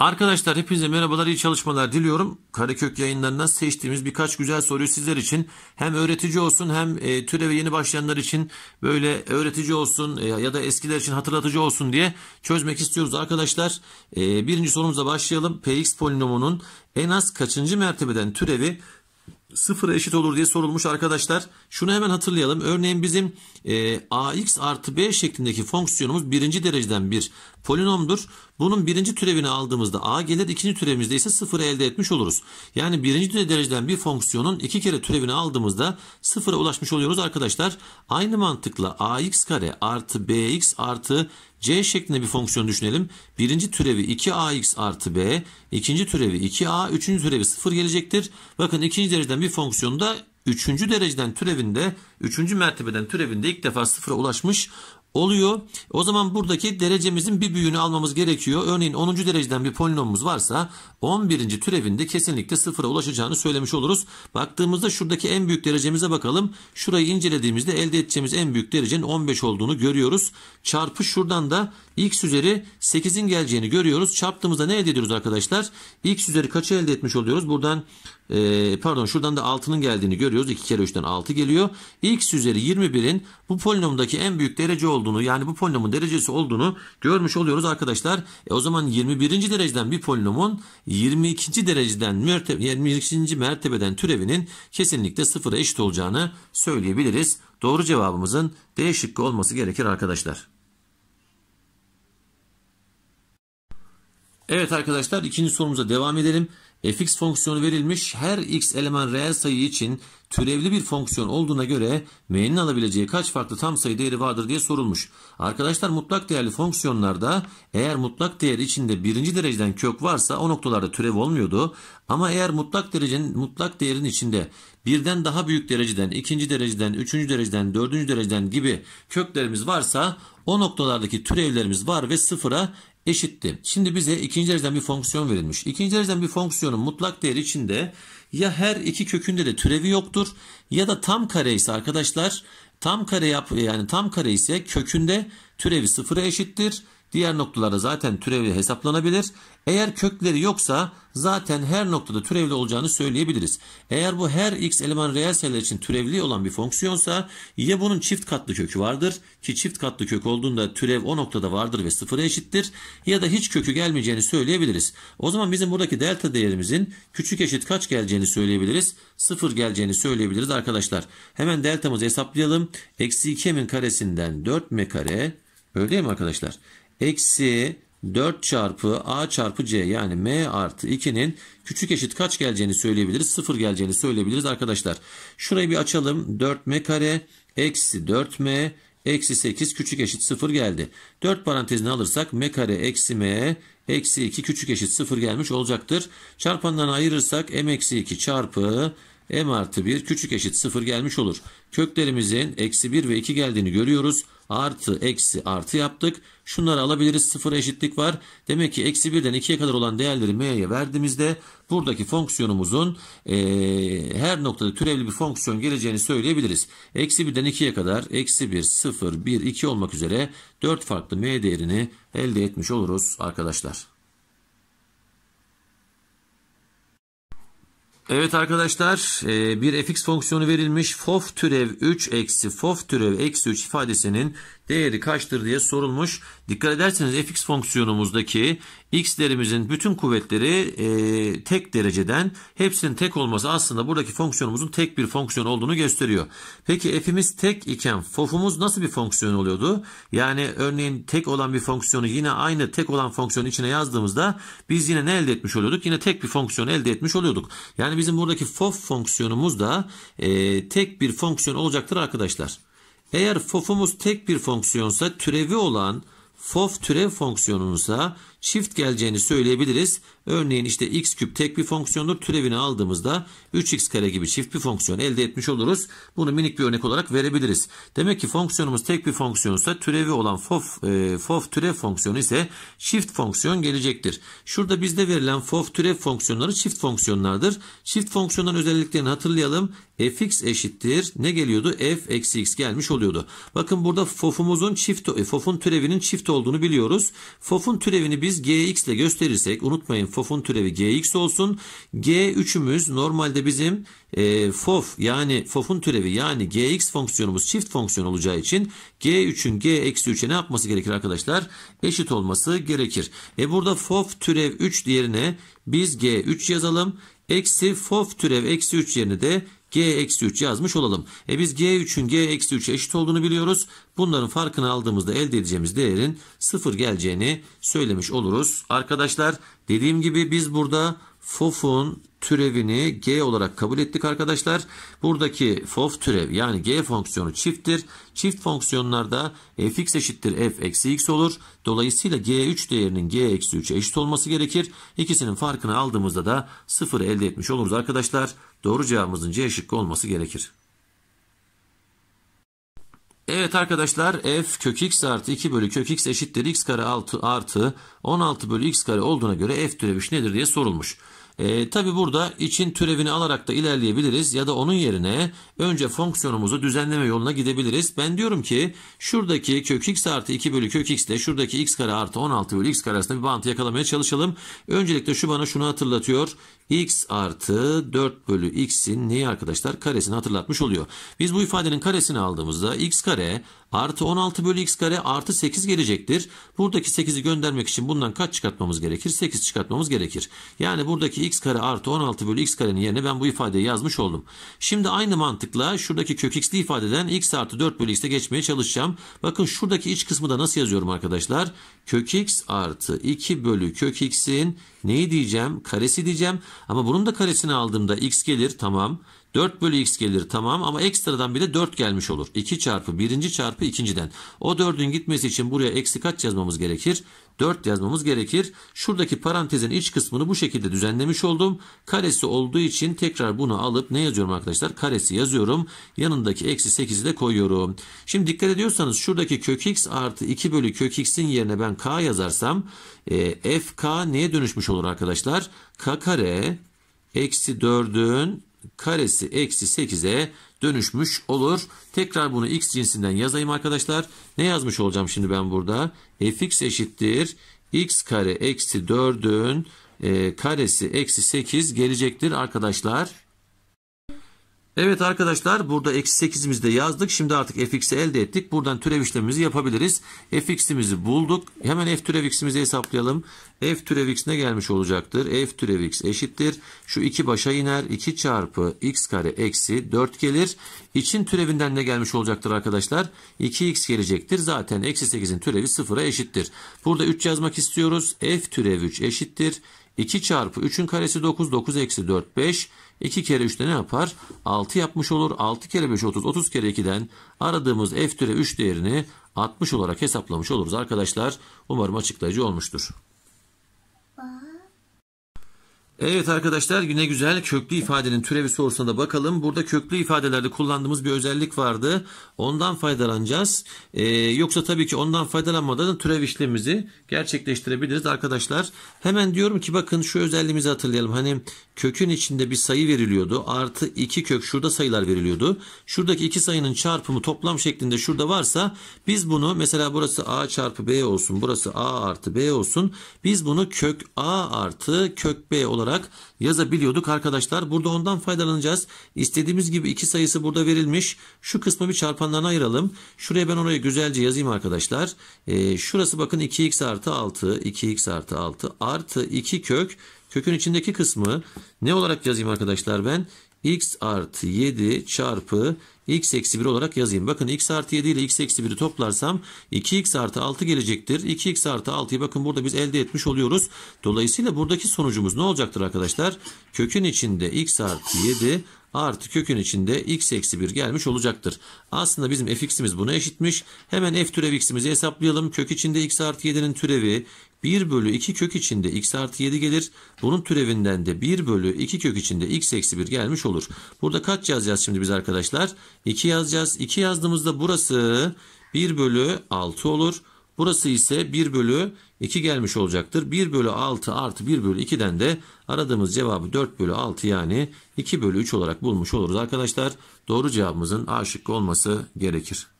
Arkadaşlar hepinize merhabalar, iyi çalışmalar diliyorum. Karakök yayınlarından seçtiğimiz birkaç güzel soruyu sizler için hem öğretici olsun hem e, türeve yeni başlayanlar için böyle öğretici olsun e, ya da eskiler için hatırlatıcı olsun diye çözmek istiyoruz arkadaşlar. E, birinci sorumuza başlayalım. Px polinomunun en az kaçıncı mertebeden türevi sıfıra eşit olur diye sorulmuş arkadaşlar. Şunu hemen hatırlayalım. Örneğin bizim e, ax artı b şeklindeki fonksiyonumuz birinci dereceden bir polinomdur. Bunun birinci türevini aldığımızda a gelir, ikinci türevimizde ise sıfır elde etmiş oluruz. Yani birinci dereceden bir fonksiyonun iki kere türevini aldığımızda sıfıra ulaşmış oluyoruz arkadaşlar. Aynı mantıkla ax kare artı bx artı c şeklinde bir fonksiyon düşünelim. Birinci türevi 2ax artı b, ikinci türevi 2a, üçüncü türevi sıfır gelecektir. Bakın ikinci dereceden bir fonksiyonda üçüncü dereceden türevinde, üçüncü mertebeden türevinde ilk defa sıfıra ulaşmış oluyor. O zaman buradaki derecemizin bir büyüğünü almamız gerekiyor. Örneğin 10. dereceden bir polinomumuz varsa 11. türevinde kesinlikle sıfıra ulaşacağını söylemiş oluruz. Baktığımızda şuradaki en büyük derecemize bakalım. Şurayı incelediğimizde elde edeceğimiz en büyük derecenin 15 olduğunu görüyoruz. Çarpı şuradan da x üzeri 8'in geleceğini görüyoruz. Çarptığımızda ne elde ediyoruz arkadaşlar? x üzeri kaçı elde etmiş oluyoruz? Buradan e, pardon şuradan da 6'nın geldiğini görüyoruz. 2 kere 3'ten 6 geliyor. x üzeri 21'in bu polinomdaki en büyük derece olduğunu yani bu polinomun derecesi olduğunu görmüş oluyoruz arkadaşlar. E, o zaman 21. dereceden bir polinomun 22. dereceden mertebe, 22. mertebeden türevinin kesinlikle sıfıra eşit olacağını söyleyebiliriz. Doğru cevabımızın D şıkkı olması gerekir arkadaşlar. Evet arkadaşlar ikinci sorumuza devam edelim. fx fonksiyonu verilmiş her x eleman reel sayı için türevli bir fonksiyon olduğuna göre m'nin alabileceği kaç farklı tam sayı değeri vardır diye sorulmuş. Arkadaşlar mutlak değerli fonksiyonlarda eğer mutlak değer içinde birinci dereceden kök varsa o noktalarda türev olmuyordu. Ama eğer mutlak derecenin mutlak değerin içinde birden daha büyük dereceden, ikinci dereceden, üçüncü dereceden, dördüncü dereceden gibi köklerimiz varsa o noktalardaki türevlerimiz var ve sıfıra eşittir. Şimdi bize ikinci dereceden bir fonksiyon verilmiş. İkinci dereceden bir fonksiyonun mutlak değeri içinde ya her iki kökünde de türevi yoktur ya da tam kare ise arkadaşlar tam kare yap yani tam kare ise kökünde türevi sıfıra eşittir. Diğer noktalarda zaten türevli hesaplanabilir. Eğer kökleri yoksa zaten her noktada türevli olacağını söyleyebiliriz. Eğer bu her x eleman reel sayılar için türevli olan bir fonksiyonsa ya bunun çift katlı kökü vardır ki çift katlı kök olduğunda türev o noktada vardır ve sıfıra eşittir ya da hiç kökü gelmeyeceğini söyleyebiliriz. O zaman bizim buradaki delta değerimizin küçük eşit kaç geleceğini söyleyebiliriz? Sıfır geleceğini söyleyebiliriz arkadaşlar. Hemen deltamızı hesaplayalım. Eksi 2m'in karesinden 4m kare öyle değil mi arkadaşlar? eksi 4 çarpı a çarpı c yani m artı 2'nin küçük eşit kaç geleceğini söyleyebiliriz? 0 geleceğini söyleyebiliriz arkadaşlar. Şurayı bir açalım. 4m kare eksi 4m eksi 8 küçük eşit 0 geldi. 4 parantezini alırsak m kare eksi m eksi 2 küçük eşit 0 gelmiş olacaktır. Çarpandan ayırırsak m eksi 2 çarpı m artı 1 küçük eşit 0 gelmiş olur. Köklerimizin eksi 1 ve 2 geldiğini görüyoruz. Artı eksi artı yaptık. Şunları alabiliriz. Sıfır eşitlik var. Demek ki eksi birden ikiye kadar olan değerleri m'ye verdiğimizde buradaki fonksiyonumuzun e, her noktada türevli bir fonksiyon geleceğini söyleyebiliriz. Eksi birden ikiye kadar eksi bir sıfır bir iki olmak üzere dört farklı m değerini elde etmiş oluruz arkadaşlar. Evet arkadaşlar e, bir fx fonksiyonu verilmiş. Fof türev 3 eksi fof türev eksi 3 ifadesinin değeri kaçtır diye sorulmuş. Dikkat ederseniz fx fonksiyonumuzdaki x'lerimizin bütün kuvvetleri e, tek dereceden hepsinin tek olması aslında buradaki fonksiyonumuzun tek bir fonksiyon olduğunu gösteriyor. Peki f'imiz tek iken fof'umuz nasıl bir fonksiyon oluyordu? Yani örneğin tek olan bir fonksiyonu yine aynı tek olan fonksiyonun içine yazdığımızda biz yine ne elde etmiş oluyorduk? Yine tek bir fonksiyon elde etmiş oluyorduk. Yani bizim buradaki fof fonksiyonumuz da e, tek bir fonksiyon olacaktır arkadaşlar. Eğer fofumuz tek bir fonksiyonsa türevi olan fof türev fonksiyonumuza shift geleceğini söyleyebiliriz. Örneğin işte x küp tek bir fonksiyondur. Türevini aldığımızda 3x kare gibi çift bir fonksiyon elde etmiş oluruz. Bunu minik bir örnek olarak verebiliriz. Demek ki fonksiyonumuz tek bir fonksiyonsa türevi olan fof, e, fof türev fonksiyonu ise shift fonksiyon gelecektir. Şurada bizde verilen fof türev fonksiyonları shift fonksiyonlardır. Shift fonksiyonların özelliklerini hatırlayalım. fx eşittir. Ne geliyordu? f eksi x gelmiş oluyordu. Bakın burada fofumuzun çift, e, fofun türevinin çift olduğunu biliyoruz. Fofun türevini biz biz gx ile gösterirsek unutmayın fof'un türevi gx olsun. g3'ümüz normalde bizim e, fof yani fof'un türevi yani gx fonksiyonumuz çift fonksiyon olacağı için g3'ün g-3'e ne yapması gerekir arkadaşlar? Eşit olması gerekir. E burada fof türev 3 yerine biz g3 yazalım. Eksi fof türev eksi 3 yerine de g-3 yazmış olalım. E biz g3'ün g-3'e eşit olduğunu biliyoruz. Bunların farkını aldığımızda elde edeceğimiz değerin sıfır geleceğini söylemiş oluruz. Arkadaşlar dediğim gibi biz burada fof'un türevini g olarak kabul ettik arkadaşlar. Buradaki fof türev yani g fonksiyonu çifttir. Çift fonksiyonlarda fx eşittir f eksi x olur. Dolayısıyla g3 değerinin g eksi 3'e eşit olması gerekir. İkisinin farkını aldığımızda da sıfır elde etmiş oluruz arkadaşlar. Doğru cevabımızın c şıkkı olması gerekir. Evet arkadaşlar f kök x artı 2 bölü kök x eşittir x kare altı artı 16 bölü x kare olduğuna göre f türevi nedir diye sorulmuş. E, Tabi burada için türevini alarak da ilerleyebiliriz ya da onun yerine önce fonksiyonumuzu düzenleme yoluna gidebiliriz. Ben diyorum ki şuradaki kök x artı 2 bölü kök x ile şuradaki x kare artı 16 bölü x kare arasında bir bağıntı yakalamaya çalışalım. Öncelikle şu bana şunu hatırlatıyor. x artı 4 bölü x'in neyi arkadaşlar karesini hatırlatmış oluyor. Biz bu ifadenin karesini aldığımızda x kare Artı 16 bölü x kare artı 8 gelecektir. Buradaki 8'i göndermek için bundan kaç çıkartmamız gerekir? 8 çıkartmamız gerekir. Yani buradaki x kare artı 16 bölü x karenin yerine ben bu ifadeyi yazmış oldum. Şimdi aynı mantıkla şuradaki kök x'li ifadeden x artı 4 bölü x'e geçmeye çalışacağım. Bakın şuradaki iç kısmı da nasıl yazıyorum arkadaşlar? Kök x artı 2 bölü kök x'in Neyi diyeceğim? Karesi diyeceğim. Ama bunun da karesini aldığımda x gelir tamam. 4 bölü x gelir tamam ama ekstradan bir de 4 gelmiş olur. 2 çarpı birinci çarpı ikinciden. O 4'ün gitmesi için buraya eksi kaç yazmamız gerekir? 4 yazmamız gerekir. Şuradaki parantezin iç kısmını bu şekilde düzenlemiş oldum. Karesi olduğu için tekrar bunu alıp ne yazıyorum arkadaşlar? Karesi yazıyorum. Yanındaki eksi 8'i de koyuyorum. Şimdi dikkat ediyorsanız şuradaki kök x artı 2 bölü kök x'in yerine ben k yazarsam e, f k neye dönüşmüş olur arkadaşlar? k kare eksi 4'ün karesi eksi 8'e dönüşmüş olur. Tekrar bunu x cinsinden yazayım arkadaşlar. Ne yazmış olacağım şimdi ben burada? fx eşittir x kare eksi 4'ün e, karesi eksi 8 gelecektir arkadaşlar. Evet arkadaşlar burada eksi 8'imizi de yazdık. Şimdi artık fx'i elde ettik. Buradan türev işlemimizi yapabiliriz. fx'imizi bulduk. Hemen f türev x'imizi hesaplayalım. f türev x ne gelmiş olacaktır? f türev x eşittir. Şu 2 başa iner. 2 çarpı x kare eksi 4 gelir. İçin türevinden ne gelmiş olacaktır arkadaşlar? 2x gelecektir. Zaten eksi 8'in türevi 0'a eşittir. Burada 3 yazmak istiyoruz. f türev 3 eşittir. 2 çarpı 3'ün karesi 9. 9 eksi 4 5. 2 kere 3'te ne yapar? 6 yapmış olur. 6 kere 5 30. 30 kere 2'den aradığımız f türe 3 değerini 60 olarak hesaplamış oluruz arkadaşlar. Umarım açıklayıcı olmuştur. Evet arkadaşlar güne güzel köklü ifadenin türevi sorusuna da bakalım. Burada köklü ifadelerde kullandığımız bir özellik vardı. Ondan faydalanacağız. Ee, yoksa tabii ki ondan faydalanmadan türev işlemimizi gerçekleştirebiliriz arkadaşlar. Hemen diyorum ki bakın şu özelliğimizi hatırlayalım. Hani kökün içinde bir sayı veriliyordu. Artı 2 kök şurada sayılar veriliyordu. Şuradaki iki sayının çarpımı toplam şeklinde şurada varsa biz bunu mesela burası a çarpı b olsun. Burası a artı b olsun. Biz bunu kök a artı kök b olarak olarak yazabiliyorduk arkadaşlar. Burada ondan faydalanacağız. İstediğimiz gibi iki sayısı burada verilmiş. Şu kısmı bir çarpanlarına ayıralım. Şuraya ben oraya güzelce yazayım arkadaşlar. E, şurası bakın 2x artı 6. 2x artı 6 artı 2 kök. Kökün içindeki kısmı ne olarak yazayım arkadaşlar ben? x artı 7 çarpı x eksi 1 olarak yazayım. Bakın x artı 7 ile x eksi 1'i toplarsam 2x artı 6 gelecektir. 2x artı 6'yı bakın burada biz elde etmiş oluyoruz. Dolayısıyla buradaki sonucumuz ne olacaktır arkadaşlar? Kökün içinde x artı 7 artı kökün içinde x eksi 1 gelmiş olacaktır. Aslında bizim fx'imiz buna eşitmiş. Hemen f türev x'imizi hesaplayalım. Kök içinde x artı 7'nin türevi 1 bölü 2 kök içinde x artı 7 gelir. Bunun türevinden de 1 bölü 2 kök içinde x eksi 1 gelmiş olur. Burada kaç yazacağız şimdi biz arkadaşlar? 2 yazacağız. 2 yazdığımızda burası 1 bölü 6 olur. Burası ise 1 bölü 2 gelmiş olacaktır. 1 bölü 6 artı 1 bölü 2'den de aradığımız cevabı 4 bölü 6 yani 2 bölü 3 olarak bulmuş oluruz arkadaşlar. Doğru cevabımızın A şıkkı olması gerekir.